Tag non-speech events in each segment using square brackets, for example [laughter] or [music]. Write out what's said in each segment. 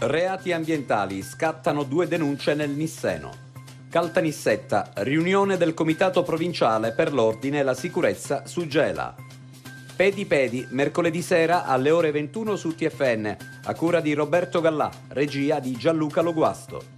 Reati ambientali, scattano due denunce nel Nisseno. Caltanissetta, riunione del Comitato Provinciale per l'Ordine e la Sicurezza su Gela. Pedi Pedi, mercoledì sera alle ore 21 su TFN, a cura di Roberto Gallà, regia di Gianluca Loguasto.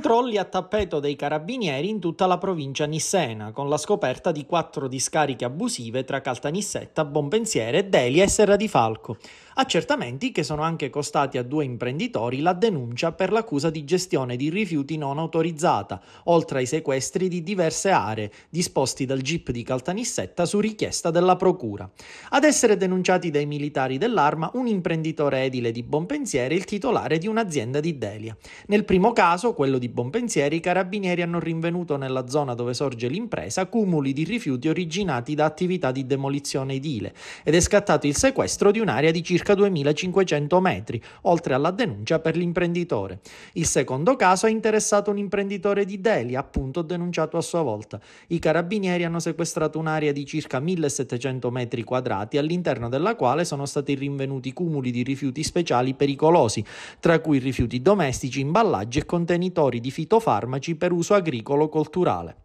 controlli a tappeto dei carabinieri in tutta la provincia nissena, con la scoperta di quattro discariche abusive tra Caltanissetta, Bonpensiere, Delia e Serra di Falco accertamenti che sono anche costati a due imprenditori la denuncia per l'accusa di gestione di rifiuti non autorizzata, oltre ai sequestri di diverse aree disposti dal GIP di Caltanissetta su richiesta della Procura. Ad essere denunciati dai militari dell'arma un imprenditore edile di Bonpensieri e il titolare di un'azienda di Delia. Nel primo caso, quello di Bonpensieri, i carabinieri hanno rinvenuto nella zona dove sorge l'impresa cumuli di rifiuti originati da attività di demolizione edile ed è scattato il sequestro di un'area di circa circa 2.500 metri, oltre alla denuncia per l'imprenditore. Il secondo caso ha interessato un imprenditore di Delhi, appunto denunciato a sua volta. I carabinieri hanno sequestrato un'area di circa 1.700 metri quadrati, all'interno della quale sono stati rinvenuti cumuli di rifiuti speciali pericolosi, tra cui rifiuti domestici, imballaggi e contenitori di fitofarmaci per uso agricolo culturale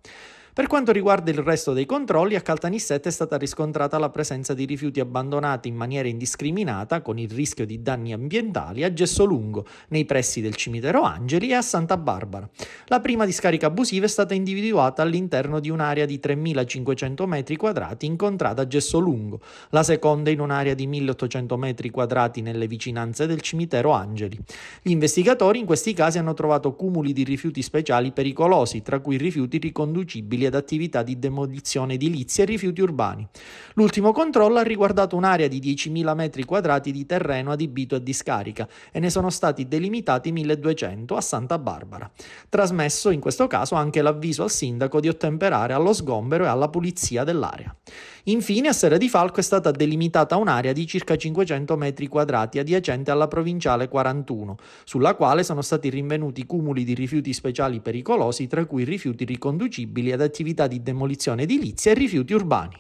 per quanto riguarda il resto dei controlli, a Caltanissette è stata riscontrata la presenza di rifiuti abbandonati in maniera indiscriminata, con il rischio di danni ambientali, a Gessolungo, nei pressi del cimitero Angeli e a Santa Barbara. La prima discarica abusiva è stata individuata all'interno di un'area di 3.500 m2 incontrata a Gessolungo, la seconda in un'area di 1.800 m2 nelle vicinanze del cimitero Angeli. Gli investigatori in questi casi hanno trovato cumuli di rifiuti speciali pericolosi, tra cui rifiuti riconducibili ad attività di demolizione edilizia e rifiuti urbani. L'ultimo controllo ha riguardato un'area di 10.000 metri quadrati di terreno adibito a discarica e ne sono stati delimitati 1.200 a Santa Barbara. Trasmesso in questo caso anche l'avviso al sindaco di ottemperare allo sgombero e alla pulizia dell'area. Infine, a Serra di Falco è stata delimitata un'area di circa 500 metri quadrati adiacente alla provinciale 41, sulla quale sono stati rinvenuti cumuli di rifiuti speciali pericolosi, tra cui rifiuti riconducibili ad attività di demolizione edilizia e rifiuti urbani.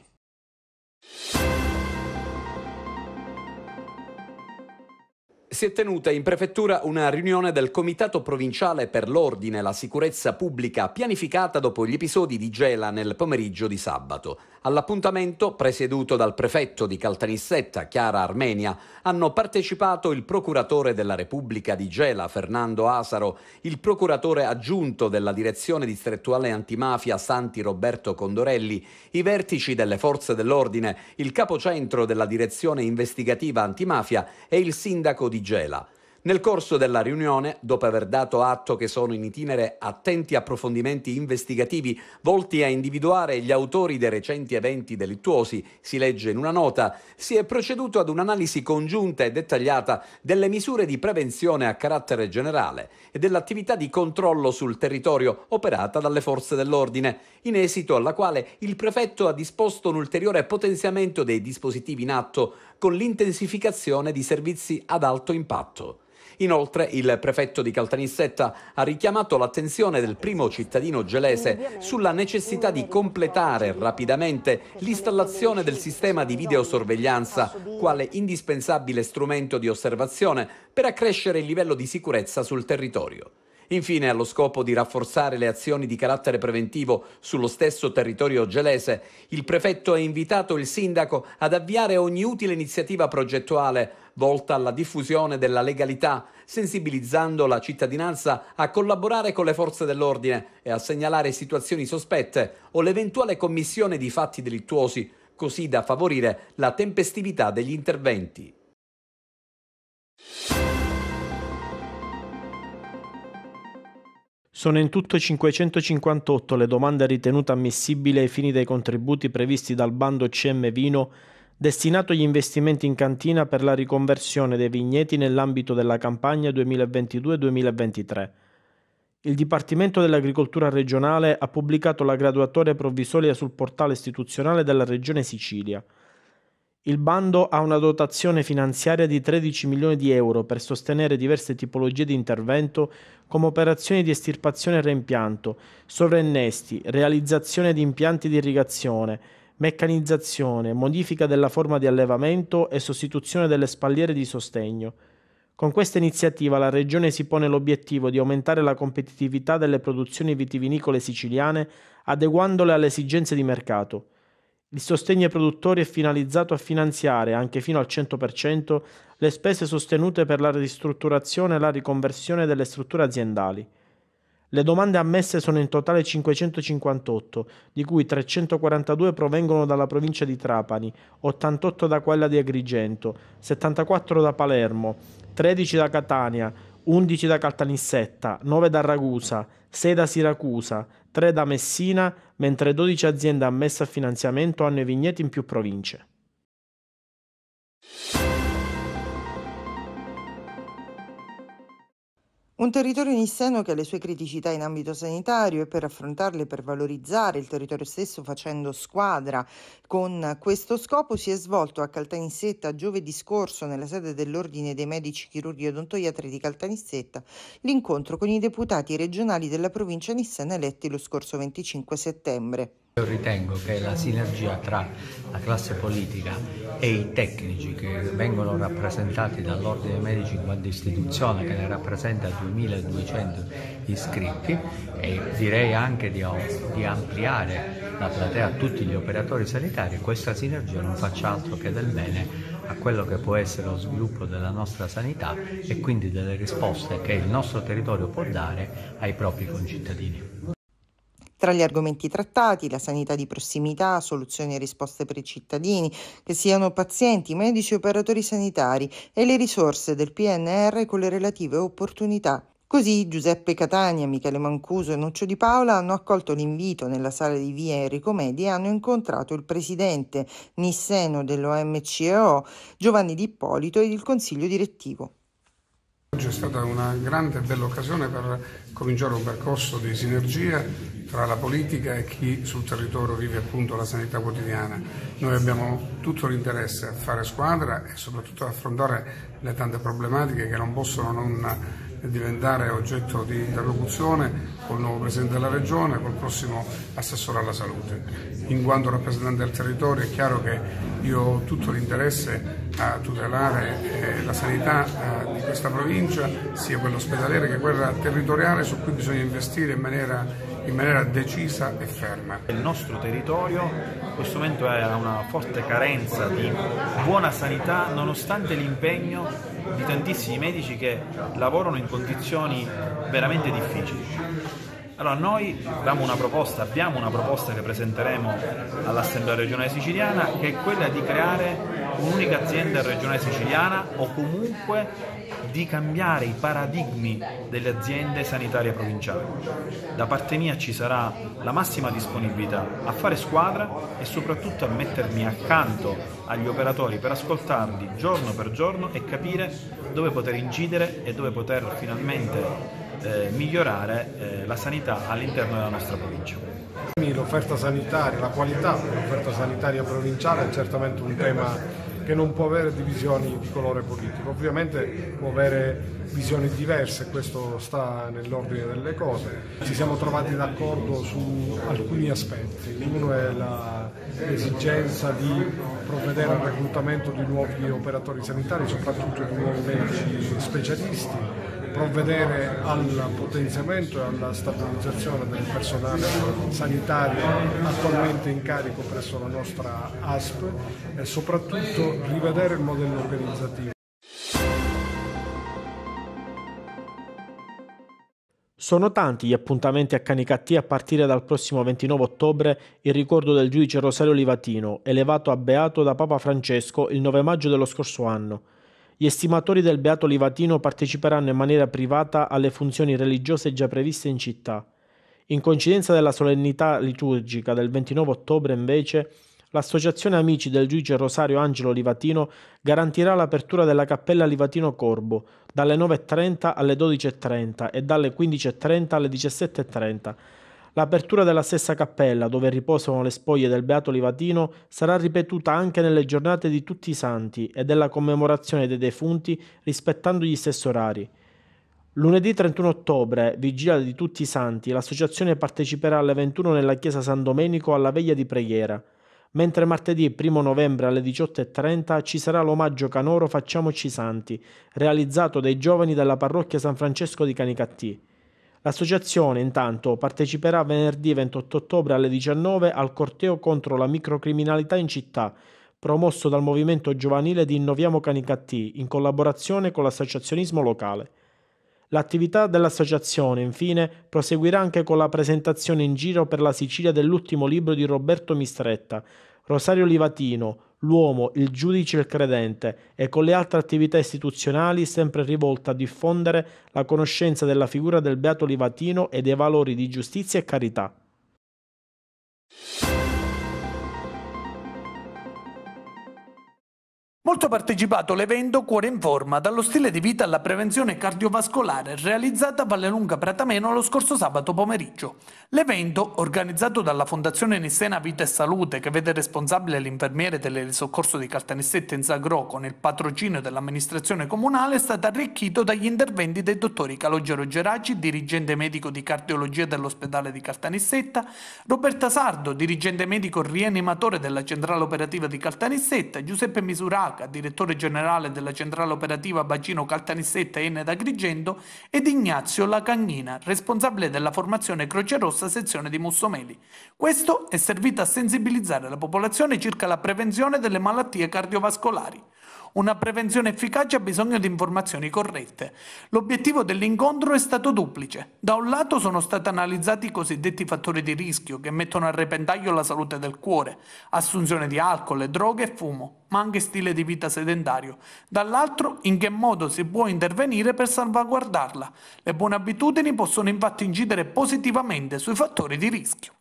si è tenuta in prefettura una riunione del Comitato Provinciale per l'Ordine e la Sicurezza Pubblica pianificata dopo gli episodi di Gela nel pomeriggio di sabato. All'appuntamento, presieduto dal prefetto di Caltanissetta, Chiara Armenia, hanno partecipato il procuratore della Repubblica di Gela, Fernando Asaro, il procuratore aggiunto della direzione distrettuale antimafia Santi Roberto Condorelli, i vertici delle forze dell'ordine, il capocentro della direzione investigativa antimafia e il sindaco di gela nel corso della riunione, dopo aver dato atto che sono in itinere attenti approfondimenti investigativi volti a individuare gli autori dei recenti eventi delittuosi, si legge in una nota, si è proceduto ad un'analisi congiunta e dettagliata delle misure di prevenzione a carattere generale e dell'attività di controllo sul territorio operata dalle forze dell'ordine, in esito alla quale il prefetto ha disposto un ulteriore potenziamento dei dispositivi in atto con l'intensificazione di servizi ad alto impatto. Inoltre il prefetto di Caltanissetta ha richiamato l'attenzione del primo cittadino gelese sulla necessità di completare rapidamente l'installazione del sistema di videosorveglianza quale indispensabile strumento di osservazione per accrescere il livello di sicurezza sul territorio. Infine, allo scopo di rafforzare le azioni di carattere preventivo sullo stesso territorio gelese, il prefetto ha invitato il sindaco ad avviare ogni utile iniziativa progettuale volta alla diffusione della legalità, sensibilizzando la cittadinanza a collaborare con le forze dell'ordine e a segnalare situazioni sospette o l'eventuale commissione di fatti delittuosi, così da favorire la tempestività degli interventi. Sono in tutto 558 le domande ritenute ammissibili ai fini dei contributi previsti dal bando CM Vino destinato agli investimenti in cantina per la riconversione dei vigneti nell'ambito della campagna 2022-2023. Il Dipartimento dell'Agricoltura regionale ha pubblicato la graduatoria provvisoria sul portale istituzionale della Regione Sicilia. Il bando ha una dotazione finanziaria di 13 milioni di euro per sostenere diverse tipologie di intervento come operazioni di estirpazione e reimpianto, sovraennesti, realizzazione di impianti di irrigazione, meccanizzazione, modifica della forma di allevamento e sostituzione delle spalliere di sostegno. Con questa iniziativa la Regione si pone l'obiettivo di aumentare la competitività delle produzioni vitivinicole siciliane adeguandole alle esigenze di mercato. Il sostegno ai produttori è finalizzato a finanziare, anche fino al 100%, le spese sostenute per la ristrutturazione e la riconversione delle strutture aziendali. Le domande ammesse sono in totale 558, di cui 342 provengono dalla provincia di Trapani, 88 da quella di Agrigento, 74 da Palermo, 13 da Catania, 11 da Caltanissetta, 9 da Ragusa, 6 da Siracusa, 3 da Messina, mentre 12 aziende ammesse a finanziamento hanno i vigneti in più province. Un territorio nisseno che ha le sue criticità in ambito sanitario e per affrontarle, per valorizzare il territorio stesso facendo squadra con questo scopo, si è svolto a Caltanissetta giovedì scorso nella sede dell'Ordine dei Medici Chirurghi e Odontoiatri di Caltanissetta l'incontro con i deputati regionali della provincia nissena eletti lo scorso 25 settembre. Io ritengo che la sinergia tra la classe politica e i tecnici che vengono rappresentati dall'Ordine dei Medici in quanto istituzione che ne rappresenta 2200 iscritti e direi anche di, di ampliare la platea a tutti gli operatori sanitari, questa sinergia non faccia altro che del bene a quello che può essere lo sviluppo della nostra sanità e quindi delle risposte che il nostro territorio può dare ai propri concittadini. Tra gli argomenti trattati, la sanità di prossimità, soluzioni e risposte per i cittadini, che siano pazienti, medici e operatori sanitari, e le risorse del PNR con le relative opportunità. Così Giuseppe Catania, Michele Mancuso e Nuccio Di Paola hanno accolto l'invito nella sala di via Enrico Medi e hanno incontrato il presidente nisseno dell'OMCEO Giovanni Di Ippolito ed il consiglio direttivo. Oggi è stata una grande e bella occasione per cominciare un percorso di sinergia tra la politica e chi sul territorio vive appunto la sanità quotidiana. Noi abbiamo tutto l'interesse a fare squadra e soprattutto ad affrontare le tante problematiche che non possono non e diventare oggetto di interlocuzione col nuovo Presidente della Regione, e col prossimo Assessore alla Salute. In quanto rappresentante del territorio è chiaro che io ho tutto l'interesse a tutelare eh, la sanità eh, di questa provincia, sia quella ospedaliera che quella territoriale su cui bisogna investire in maniera in maniera decisa e ferma. Il nostro territorio in questo momento ha una forte carenza di buona sanità nonostante l'impegno di tantissimi medici che lavorano in condizioni veramente difficili. Allora noi una proposta, abbiamo una proposta che presenteremo all'Assemblea regionale siciliana che è quella di creare un'unica azienda regionale siciliana o comunque di cambiare i paradigmi delle aziende sanitarie provinciali. Da parte mia ci sarà la massima disponibilità a fare squadra e soprattutto a mettermi accanto agli operatori per ascoltarli giorno per giorno e capire dove poter incidere e dove poter finalmente eh, migliorare eh, la sanità all'interno della nostra provincia. L'offerta sanitaria, la qualità dell'offerta sanitaria provinciale è certamente un tema che non può avere divisioni di colore politico, ovviamente può avere visioni diverse, questo sta nell'ordine delle cose. Ci siamo trovati d'accordo su alcuni aspetti, uno è l'esigenza di provvedere al reclutamento di nuovi operatori sanitari, soprattutto di nuovi medici specialisti provvedere al potenziamento e alla stabilizzazione del personale sanitario attualmente in carico presso la nostra ASP e soprattutto rivedere il modello organizzativo. Sono tanti gli appuntamenti a Canicattì a partire dal prossimo 29 ottobre in ricordo del giudice Rosario Livatino, elevato a beato da Papa Francesco il 9 maggio dello scorso anno. Gli estimatori del Beato Livatino parteciperanno in maniera privata alle funzioni religiose già previste in città. In coincidenza della solennità liturgica del 29 ottobre, invece, l'associazione Amici del Giudice Rosario Angelo Livatino garantirà l'apertura della Cappella Livatino Corbo dalle 9.30 alle 12.30 e dalle 15.30 alle 17.30 L'apertura della stessa cappella, dove riposano le spoglie del Beato Livatino, sarà ripetuta anche nelle giornate di tutti i santi e della commemorazione dei defunti rispettando gli stessi orari. Lunedì 31 ottobre, vigilia di tutti i santi, l'associazione parteciperà alle 21 nella chiesa San Domenico alla veglia di preghiera, mentre martedì 1 novembre alle 18.30 ci sarà l'omaggio canoro Facciamoci Santi, realizzato dai giovani della parrocchia San Francesco di Canicattì. L'associazione intanto parteciperà venerdì 28 ottobre alle 19 al corteo contro la microcriminalità in città, promosso dal movimento giovanile di Innoviamo Canicattì in collaborazione con l'associazionismo locale. L'attività dell'associazione, infine, proseguirà anche con la presentazione in giro per la Sicilia dell'ultimo libro di Roberto Mistretta, Rosario Livatino, l'uomo, il giudice e il credente e con le altre attività istituzionali sempre rivolta a diffondere la conoscenza della figura del Beato Livatino e dei valori di giustizia e carità. Molto partecipato l'evento Cuore in Forma, dallo stile di vita alla prevenzione cardiovascolare, realizzata a Vallelunga Pratameno lo scorso sabato pomeriggio. L'evento, organizzato dalla Fondazione Nissena Vita e Salute, che vede responsabile l'infermiere del soccorso di Caltanissette in Zagro con il patrocinio dell'amministrazione comunale, è stato arricchito dagli interventi dei dottori Calogero Geraci, dirigente medico di cardiologia dell'ospedale di Caltanissetta, Roberta Sardo, dirigente medico rianimatore della centrale operativa di Caltanissetta, Giuseppe Misurato, Vacca, direttore generale della centrale operativa Bacino Caltanissetta Enne d'Agrigento, ed Ignazio Lacagnina, responsabile della formazione Croce Rossa sezione di Mussomeli. Questo è servito a sensibilizzare la popolazione circa la prevenzione delle malattie cardiovascolari. Una prevenzione efficace ha bisogno di informazioni corrette. L'obiettivo dell'incontro è stato duplice. Da un lato sono stati analizzati i cosiddetti fattori di rischio che mettono a repentaglio la salute del cuore, assunzione di alcol, droghe e fumo, ma anche stile di vita sedentario. Dall'altro, in che modo si può intervenire per salvaguardarla. Le buone abitudini possono infatti incidere positivamente sui fattori di rischio.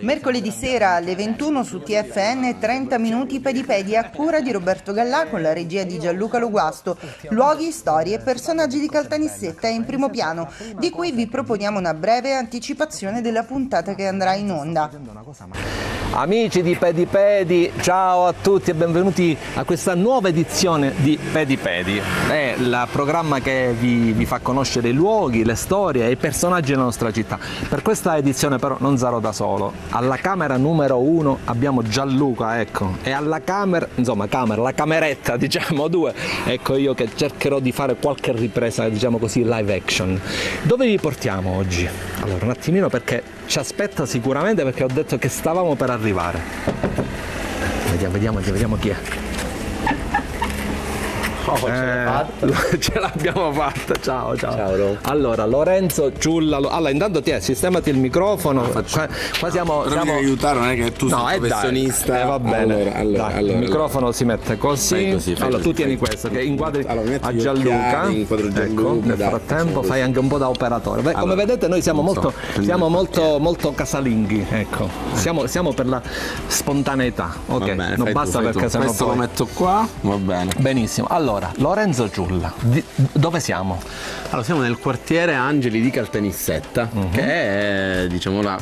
Mercoledì sera alle 21 su TFN 30 minuti Pedipedia a cura di Roberto Gallà con la regia di Gianluca Loguasto. Luoghi, storie e personaggi di Caltanissetta in primo piano, di cui vi proponiamo una breve anticipazione della puntata che andrà in onda. Amici di Pedi Pedi, ciao a tutti e benvenuti a questa nuova edizione di Pedi Pedi. È il programma che vi, vi, fa conoscere i luoghi, le storie e i personaggi della nostra città. Per questa edizione però non sarò da solo. Alla camera numero uno abbiamo Gianluca, ecco. E alla camera, insomma camera, la cameretta [laughs] diciamo due, ecco io che cercherò di fare qualche ripresa diciamo così live action. Dove vi portiamo oggi? Allora un attimino perché ci aspetta sicuramente perché ho detto che stavamo per arrivare. Vediamo, vediamo, vediamo chi è. No, ce l'abbiamo eh, fatta. [laughs] Ce l'abbiamo fatta. Ciao, ciao. ciao allora, Lorenzo Ciulla. Allora, intanto ti sistemati il microfono. Qua, qua siamo. Però siamo... aiutare, non è che tu no, sei un eh, professionista. Dai, eh, va bene. Allora, allora, dai, allora il microfono allora. si mette così. così allora, così, tu tieni così. questo che inquadri a Gianluca. Inquadri ecco, Gianluca. Ecco, nel frattempo fai anche un po' da operatore. Beh, come vedete noi siamo molto, so, siamo molto, molto casalinghi, ecco. Eh. Siamo, siamo per la spontaneità. Ok, bene, non basta perché tu. sennò. Questo lo metto qua, va bene. Benissimo. Allora, allora, Lorenzo Giulla, di, dove siamo? Allora, siamo nel quartiere Angeli di Caltanissetta, uh mhm. -huh. che è, diciamo, la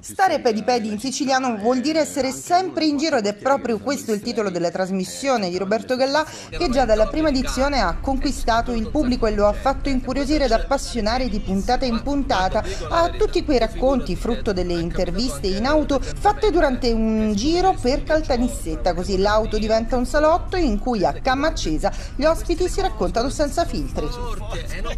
Stare pedi pedi in siciliano vuol dire essere sempre in giro ed è proprio questo il titolo della trasmissione di Roberto Gallà che già dalla prima edizione ha conquistato il pubblico e lo ha fatto incuriosire ed appassionare di puntata in puntata a tutti quei racconti frutto delle interviste in auto fatte durante un giro per Caltanissetta, così l'auto diventa un salotto in cui a camma accesa gli ospiti si raccontano senza filtri.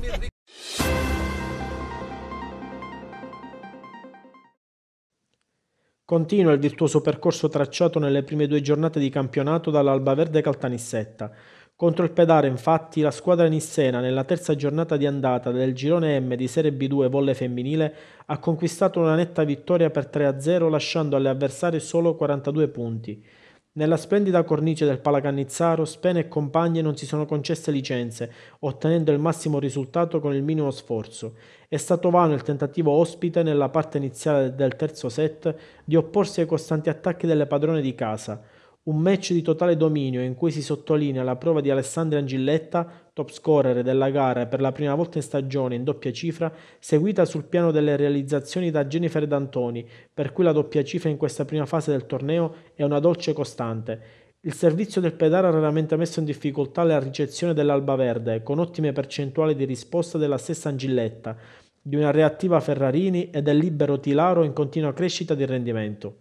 Continua il virtuoso percorso tracciato nelle prime due giornate di campionato dall'Albaverde Caltanissetta. Contro il Pedare, infatti, la squadra nissena nella terza giornata di andata del girone M di Serie B2 volle femminile ha conquistato una netta vittoria per 3-0 lasciando alle avversarie solo 42 punti. Nella splendida cornice del Palacannizzaro, Spena e compagne non si sono concesse licenze, ottenendo il massimo risultato con il minimo sforzo. È stato vano il tentativo ospite nella parte iniziale del terzo set di opporsi ai costanti attacchi delle padrone di casa. Un match di totale dominio in cui si sottolinea la prova di Alessandro Angilletta, top scorer della gara per la prima volta in stagione in doppia cifra, seguita sul piano delle realizzazioni da Jennifer D'Antoni, per cui la doppia cifra in questa prima fase del torneo è una dolce costante. Il servizio del pedale ha raramente messo in difficoltà la ricezione dell'Alba Verde, con ottime percentuali di risposta della stessa Angilletta, di una reattiva Ferrarini e del libero Tilaro in continua crescita di rendimento.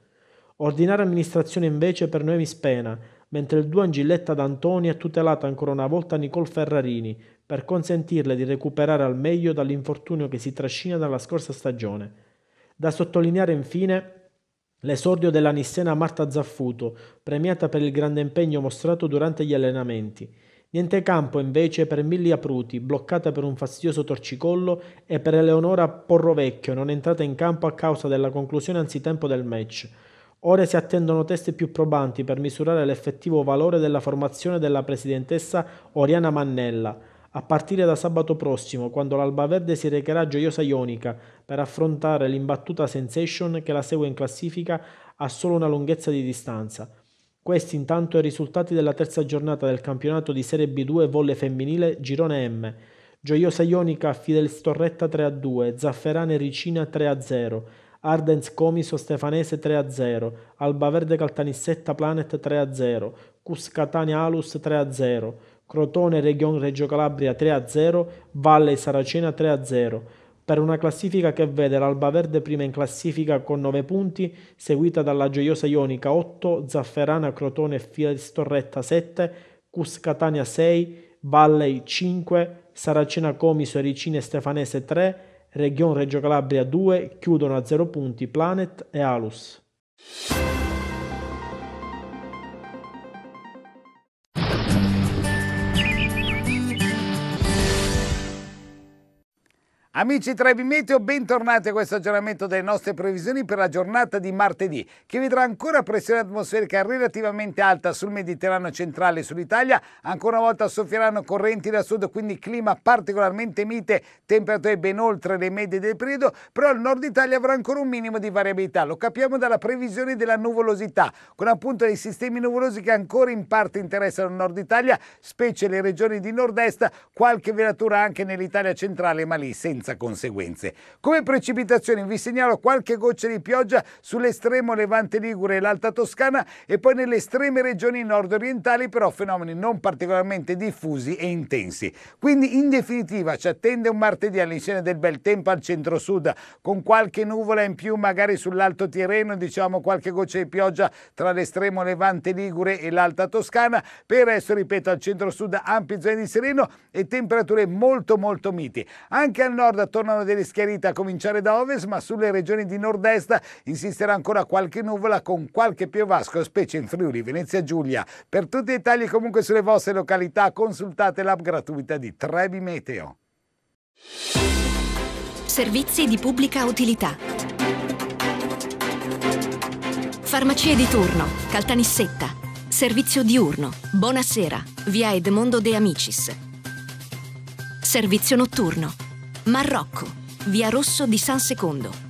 Ordinare amministrazione invece per Noemi Spena, mentre il Duan Angilletta d'Antoni ha tutelato ancora una volta Nicole Ferrarini per consentirle di recuperare al meglio dall'infortunio che si trascina dalla scorsa stagione. Da sottolineare infine l'esordio della Nissena Marta Zaffuto, premiata per il grande impegno mostrato durante gli allenamenti. Niente campo invece per Millia Pruti, bloccata per un fastidioso torcicollo, e per Eleonora Porrovecchio, non entrata in campo a causa della conclusione anzitempo del match. Ora si attendono test più probanti per misurare l'effettivo valore della formazione della presidentessa Oriana Mannella, a partire da sabato prossimo, quando l'Alba Verde si recherà a Gioiosa Ionica per affrontare l'imbattuta Sensation che la segue in classifica a solo una lunghezza di distanza. Questi intanto i risultati della terza giornata del campionato di Serie B2 volle femminile Girone M. Gioiosa Ionica Fidel Storretta 3-2, Zafferane Ricina 3-0, Ardens Comiso Stefanese 3-0, Albaverde Caltanissetta Planet 3-0, Cuscatania Alus 3-0, Crotone Region Reggio Calabria 3-0, Valle Saracena 3-0 per una classifica che vede l'Albaverde prima in classifica con 9 punti, seguita dalla Gioiosa Ionica 8, Zafferana, Crotone e Fies Torretta 7, Cuscatania 6, Valley 5, Saracena Comiso, Ericine e Stefanese 3, Region Reggio Calabria 2 chiudono a 0 punti Planet e Alus. Amici Trevi Meteo, bentornati a questo aggiornamento delle nostre previsioni per la giornata di martedì, che vedrà ancora pressione atmosferica relativamente alta sul Mediterraneo centrale e sull'Italia. Ancora una volta soffieranno correnti da sud, quindi clima particolarmente mite, temperature ben oltre le medie del periodo, però il nord Italia avrà ancora un minimo di variabilità. Lo capiamo dalla previsione della nuvolosità, con appunto dei sistemi nuvolosi che ancora in parte interessano il nord Italia, specie le regioni di nord-est, qualche velatura anche nell'Italia centrale, ma lì senza senza conseguenze. Come precipitazioni vi segnalo qualche goccia di pioggia sull'estremo levante Ligure e l'Alta Toscana e poi nelle estreme regioni nord-orientali però fenomeni non particolarmente diffusi e intensi. Quindi in definitiva ci attende un martedì all'insieme del bel tempo al centro-sud con qualche nuvola in più magari sull'Alto Tirreno, diciamo qualche goccia di pioggia tra l'estremo levante Ligure e l'Alta Toscana. Per adesso ripeto al centro-sud ampi zone di sereno e temperature molto molto miti. Anche al nord nord tornano delle schiarite a cominciare da ovest, ma sulle regioni di nord-est insisterà ancora qualche nuvola con qualche piovasco, specie in Friuli, Venezia Giulia. Per tutti i dettagli comunque sulle vostre località consultate l'app gratuita di Trebi Meteo. Servizi di pubblica utilità. Farmacie di turno, Caltanissetta. Servizio diurno, Buonasera, via Edmondo De Amicis. Servizio notturno, Marrocco, via Rosso di San Secondo